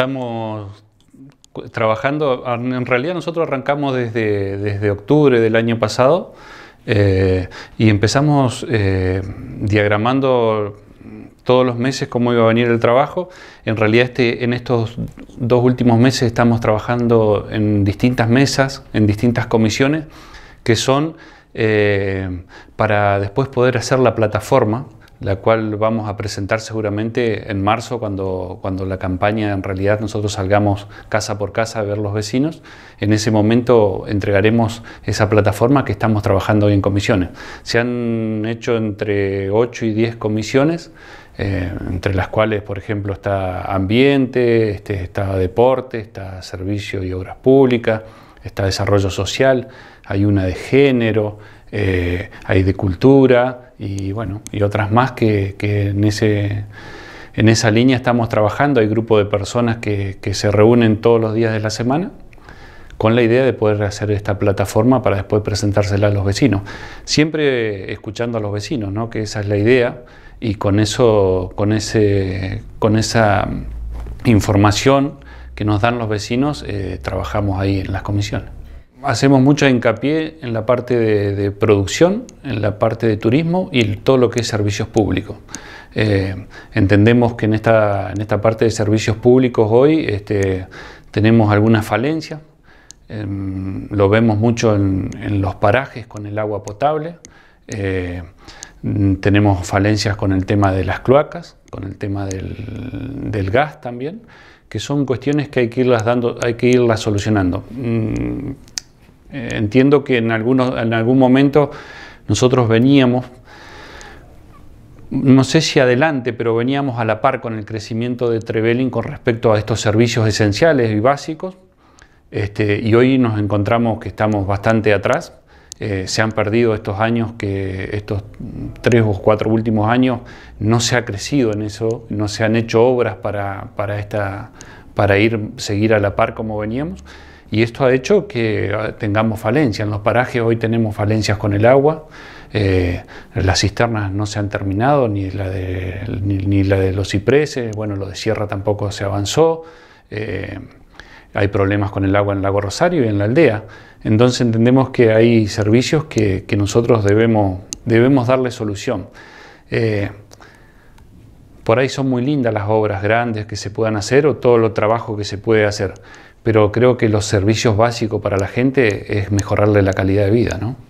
estamos trabajando, en realidad nosotros arrancamos desde, desde octubre del año pasado eh, y empezamos eh, diagramando todos los meses cómo iba a venir el trabajo. En realidad este, en estos dos últimos meses estamos trabajando en distintas mesas, en distintas comisiones, que son eh, para después poder hacer la plataforma la cual vamos a presentar seguramente en marzo cuando, cuando la campaña en realidad nosotros salgamos casa por casa a ver los vecinos. En ese momento entregaremos esa plataforma que estamos trabajando hoy en comisiones. Se han hecho entre 8 y 10 comisiones. Eh, entre las cuales, por ejemplo, está ambiente, este, está deporte, está servicio y obras públicas, está desarrollo social, hay una de género, eh, hay de cultura y bueno, y otras más que, en, ese, en esa línea estamos trabajando. Hay grupo de personas que, se reúnen todos los días de la semana con la idea de poder hacer esta plataforma para después presentársela a los vecinos. Siempre escuchando a los vecinos, que esa es la idea, y con eso, con ese, con esa mm, información que nos dan los vecinos, eh, trabajamos ahí en las comisiones hacemos mucho hincapié en la parte de, producción, en la parte de turismo y todo lo que es servicios públicos. Eh, entendemos que en esta, en esta parte de servicios públicos hoy este, tenemos algunas falencias, em, lo vemos mucho en, los parajes con el agua potable, eh, tenemos falencias con el tema de las cloacas, con el tema del, del gas también que son cuestiones que hay que irlas dando, hay que irlas solucionando. Mm, eh, entiendo que en, algunos, en algún momento nosotros veníamos, no sé si adelante, pero veníamos a la par con el crecimiento de Trevelin con respecto a estos servicios esenciales y básicos. Este, y hoy nos encontramos que estamos bastante atrás. Eh, se han perdido estos años, que estos tres o cuatro últimos años no se ha crecido en eso, no se han hecho obras para, para, esta, para ir, seguir a la par como veníamos y esto ha hecho que ah, tengamos falencias. En los parajes hoy tenemos falencias con el agua, eh, las cisternas no se han terminado, ni la, de, los cipreses, bueno, lo de Sierra tampoco se avanzó, eh, hay problemas con el agua en el lago Rosario y en la aldea. Entonces entendemos que hay servicios que, nosotros debemos, debemos darle solución. Eh, por ahí son muy lindas las obras grandes que se puedan hacer o todo lo trabajo que se puede hacer, pero creo que los servicios básicos para la gente es mejorarle la calidad de vida, ¿no?